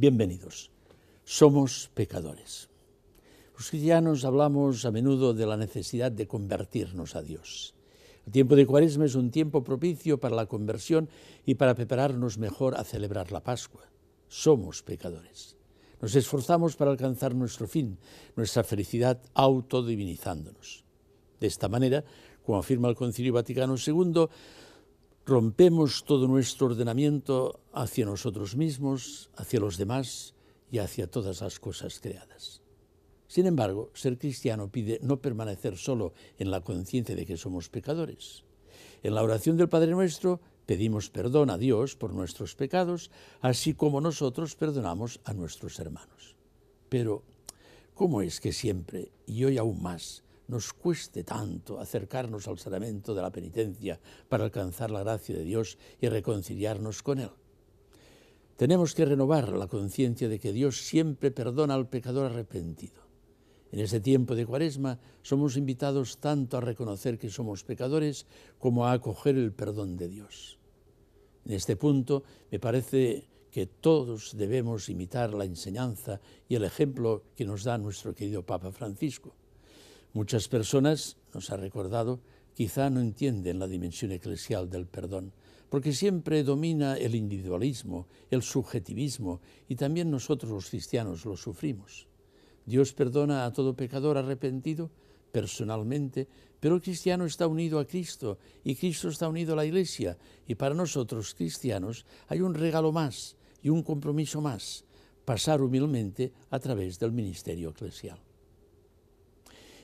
Bienvenidos. Somos pecadores. Los cristianos hablamos a menudo de la necesidad de convertirnos a Dios. El tiempo de Cuaresma es un tiempo propicio para la conversión y para prepararnos mejor a celebrar la Pascua. Somos pecadores. Nos esforzamos para alcanzar nuestro fin, nuestra felicidad autodivinizándonos. De esta manera, como afirma el Concilio Vaticano II, rompemos todo nuestro ordenamiento hacia nosotros mismos, hacia los demás y hacia todas las cosas creadas. Sin embargo, ser cristiano pide no permanecer solo en la conciencia de que somos pecadores. En la oración del Padre Nuestro pedimos perdón a Dios por nuestros pecados, así como nosotros perdonamos a nuestros hermanos. Pero, ¿cómo es que siempre, y hoy aún más, nos cueste tanto acercarnos al sacramento de la penitencia para alcanzar la gracia de Dios y reconciliarnos con Él. Tenemos que renovar la conciencia de que Dios siempre perdona al pecador arrepentido. En este tiempo de cuaresma somos invitados tanto a reconocer que somos pecadores como a acoger el perdón de Dios. En este punto me parece que todos debemos imitar la enseñanza y el ejemplo que nos da nuestro querido Papa Francisco. Muchas personas, nos ha recordado, quizá no entienden la dimensión eclesial del perdón, porque siempre domina el individualismo, el subjetivismo, y también nosotros los cristianos lo sufrimos. Dios perdona a todo pecador arrepentido personalmente, pero el cristiano está unido a Cristo y Cristo está unido a la Iglesia, y para nosotros cristianos hay un regalo más y un compromiso más, pasar humilmente a través del ministerio eclesial.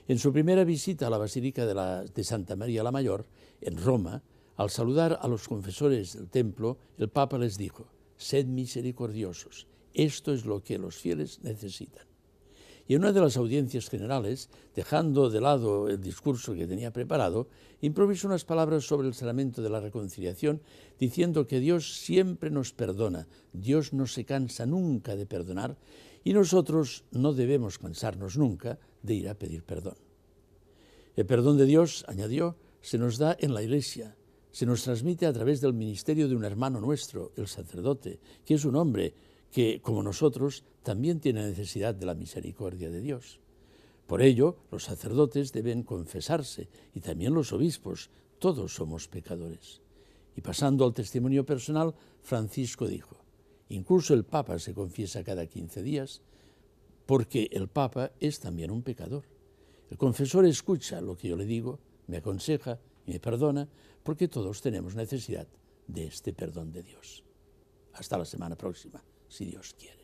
En su primera visita a la Basílica de, Santa María la Mayor, en Roma, al saludar a los confesores del templo, el Papa les dijo, sed misericordiosos, esto es lo que los fieles necesitan. Y en una de las audiencias generales, dejando de lado el discurso que tenía preparado, improvisó unas palabras sobre el sacramento de la reconciliación, diciendo que Dios siempre nos perdona, Dios no se cansa nunca de perdonar, y nosotros no debemos cansarnos nunca de ir a pedir perdón. El perdón de Dios, añadió, se nos da en la iglesia, se nos transmite a través del ministerio de un hermano nuestro, el sacerdote, que es un hombre que, como nosotros, también tiene necesidad de la misericordia de Dios. Por ello, los sacerdotes deben confesarse y también los obispos, todos somos pecadores. Y pasando al testimonio personal, Francisco dijo, incluso el Papa se confiesa cada 15 días porque el Papa es también un pecador. El confesor escucha lo que yo le digo, me aconseja y me perdona, porque todos tenemos necesidad de este perdón de Dios. Hasta la semana próxima, si Dios quiere.